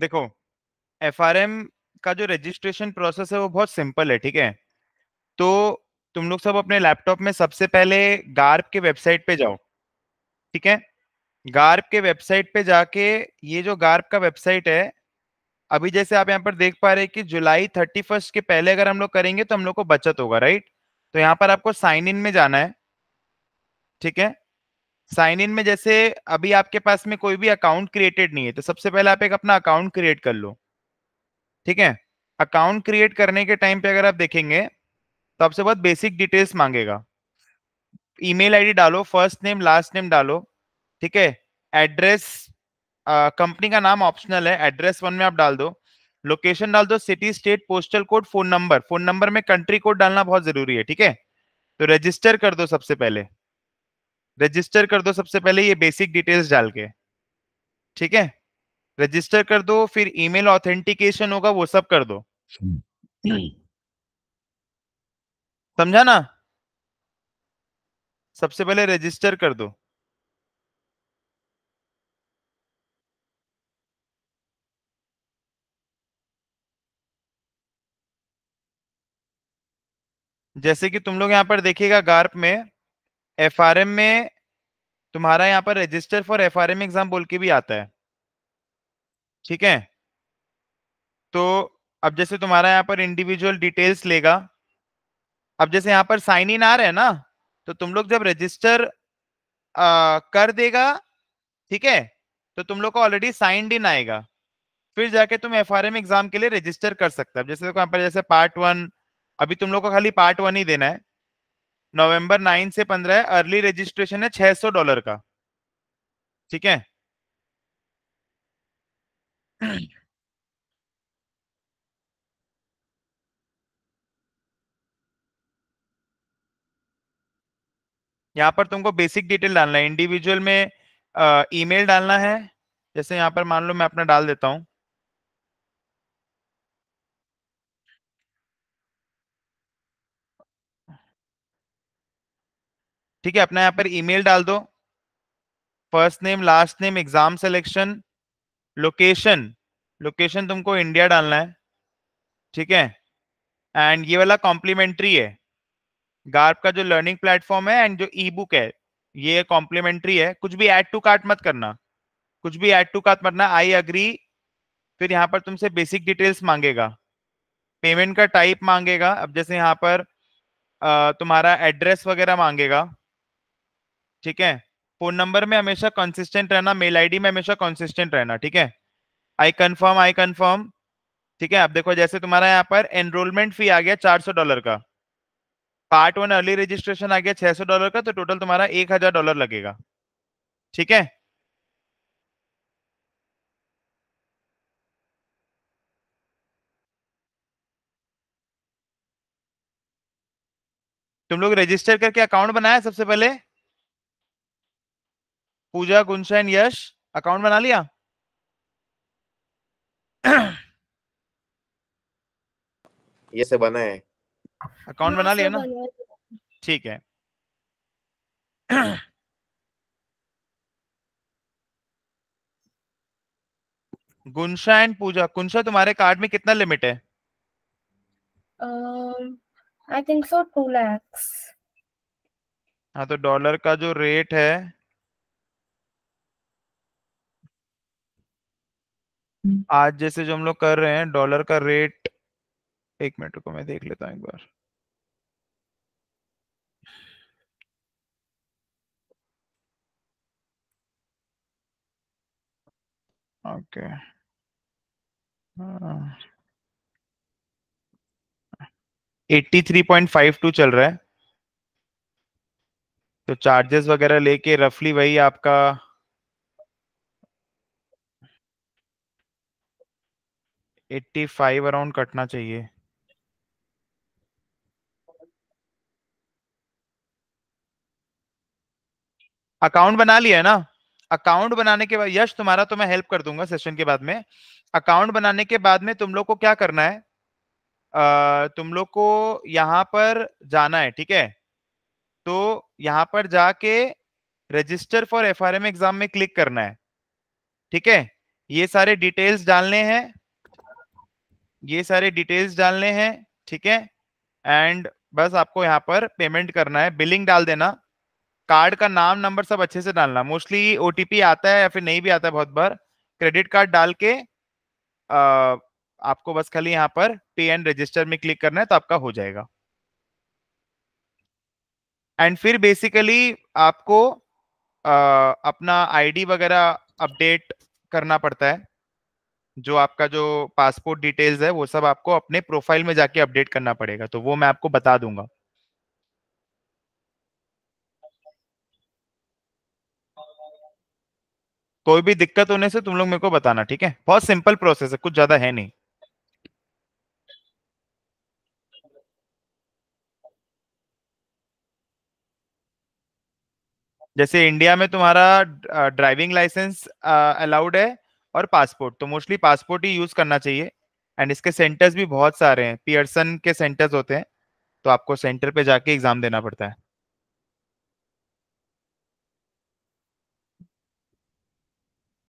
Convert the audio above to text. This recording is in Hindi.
देखो एफ का जो रजिस्ट्रेशन प्रोसेस है वो बहुत सिंपल है ठीक है तो तुम लोग सब अपने लैपटॉप में सबसे पहले गार्प के वेबसाइट पे जाओ ठीक है गार्प के वेबसाइट पे जाके ये जो गार्प का वेबसाइट है अभी जैसे आप यहाँ पर देख पा रहे हैं कि जुलाई थर्टी फर्स्ट के पहले अगर हम लोग करेंगे तो हम लोग को बचत होगा राइट तो यहाँ पर आपको साइन इन में जाना है ठीक है साइन इन में जैसे अभी आपके पास में कोई भी अकाउंट क्रिएटेड नहीं है तो सबसे पहले आप एक अपना अकाउंट क्रिएट कर लो ठीक है अकाउंट क्रिएट करने के टाइम पे अगर आप देखेंगे तो आपसे बहुत बेसिक डिटेल्स मांगेगा ईमेल आईडी डालो फर्स्ट नेम लास्ट नेम डालो ठीक है एड्रेस कंपनी का नाम ऑप्शनल है एड्रेस वन में आप डाल दो लोकेशन डाल दो city state postal code phone number phone number में कंट्री कोड डालना बहुत जरूरी है ठीक है तो रजिस्टर कर दो सबसे पहले रजिस्टर कर दो सबसे पहले ये बेसिक डिटेल्स डाल के ठीक है रजिस्टर कर दो फिर ईमेल ऑथेंटिकेशन होगा वो सब कर दो समझा ना सबसे पहले रजिस्टर कर दो जैसे कि तुम लोग यहां पर देखिएगा गार्प में एफ में तुम्हारा यहाँ पर register for F R M exam बोल के भी आता है ठीक है तो अब जैसे तुम्हारा यहाँ पर इंडिविजुअल डिटेल्स लेगा अब जैसे यहाँ पर साइन इन आ रहा है ना तो तुम लोग जब रजिस्टर कर देगा ठीक है तो तुम लोग को ऑलरेडी साइंड इन आएगा फिर जाके तुम एफ एग्जाम के लिए रजिस्टर कर सकते हो जैसे देखो यहाँ पर जैसे पार्ट वन अभी तुम लोग को खाली पार्ट वन ही देना है नवंबर नाइन से पंद्रह है अर्ली रजिस्ट्रेशन है 600 डॉलर का ठीक है यहां पर तुमको बेसिक डिटेल डालना है इंडिविजुअल में ईमेल डालना है जैसे यहां पर मान लो मैं अपना डाल देता हूं ठीक है अपना यहाँ पर ईमेल डाल दो first name last name exam selection location location तुमको इंडिया डालना है ठीक है एंड ये वाला कॉम्प्लीमेंट्री है गार्ब का जो लर्निंग प्लेटफॉर्म है एंड जो ई बुक है ये कॉम्प्लीमेंट्री है कुछ भी ऐड टू कार्ट मत करना कुछ भी ऐड टू कार्ट मत आई अग्री फिर यहाँ पर तुमसे बेसिक डिटेल्स मांगेगा पेमेंट का टाइप मांगेगा अब जैसे यहाँ पर तुम्हारा एड्रेस वगैरह मांगेगा ठीक है फोन नंबर में हमेशा कंसिस्टेंट रहना मेल आईडी में हमेशा कंसिस्टेंट रहना ठीक है आई कंफर्म आई कंफर्म ठीक है आप देखो जैसे तुम्हारा यहाँ पर एनरोलमेंट फी आ गया चार सौ डॉलर का पार्ट वन अर्ली रजिस्ट्रेशन आ गया छह सौ डॉलर का तो टोटल तुम्हारा एक हजार डॉलर लगेगा ठीक है तुम लोग रजिस्टर करके अकाउंट बनाया सबसे पहले पूजा गुनसैन यश अकाउंट बना लिया ये से बना है अकाउंट हाँ, बना लिया ना ठीक है गुनसा एंड पूजा कुंशा तुम्हारे कार्ड में कितना लिमिट है I think so two lakhs हाँ तो डॉलर का जो रेट है आज जैसे जो हम लोग कर रहे हैं डॉलर का रेट एक मिनट को मैं देख लेता हूं एक बार okay eighty three point five two चल रहा है तो चार्जेस वगैरह लेके रफली वही आपका एट्टी फाइव अराउंड कटना चाहिए अकाउंट बना लिया है ना अकाउंट बनाने के बाद यश तुम्हारा तो मैं हेल्प कर दूंगा सेशन के बाद में अकाउंट बनाने के बाद में तुम लोग को क्या करना है आ, तुम लोग को यहां पर जाना है ठीक है तो यहाँ पर जाके रजिस्टर फॉर एफ एग्जाम में क्लिक करना है ठीक है ये सारे डिटेल्स डालने हैं ये सारे डिटेल्स डालने हैं ठीक है एंड बस आपको यहाँ पर पेमेंट करना है बिलिंग डाल देना कार्ड का नाम नंबर सब अच्छे से डालना मोस्टली ओ आता है या फिर नहीं भी आता है बहुत बार क्रेडिट कार्ड डाल के आ, आपको बस खाली यहाँ पर पे एंड रजिस्टर में क्लिक करना है तो आपका हो जाएगा एंड फिर बेसिकली आपको आ, अपना आईडी वगैरह अपडेट करना पड़ता है जो आपका जो पासपोर्ट डिटेल्स है वो सब आपको अपने प्रोफाइल में जाके अपडेट करना पड़ेगा तो वो मैं आपको बता दूंगा कोई भी दिक्कत होने से तुम लोग मेरे को बताना ठीक है बहुत सिंपल प्रोसेस है कुछ ज्यादा है नहीं जैसे इंडिया में तुम्हारा ड्राइविंग लाइसेंस अलाउड है और पासपोर्ट तो मोस्टली पासपोर्ट ही यूज करना चाहिए एंड इसके सेंटर्स भी बहुत सारे हैं पियर्सन के सेंटर्स होते हैं तो आपको सेंटर पे जाके एग्जाम देना पड़ता है